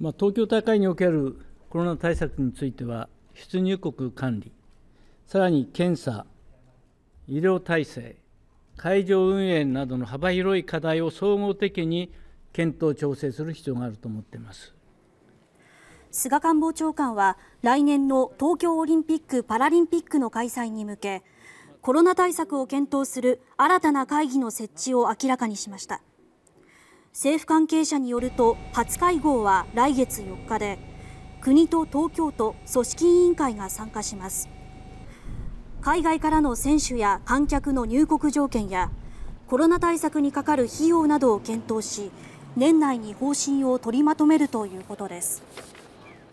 まあ、東京大会におけるコロナ対策については、出入国管理、さらに検査、医療体制、会場運営などの幅広い課題を総合的に検討・調整する必要があると思っています。菅官房長官は来年の東京オリンピック・パラリンピックの開催に向けコロナ対策を検討する新たな会議の設置を明らかにしました。政府関係者によると初会合は来月4日で国と東京都組織委員会が参加します海外からの選手や観客の入国条件やコロナ対策にかかる費用などを検討し年内に方針を取りまとめるということです。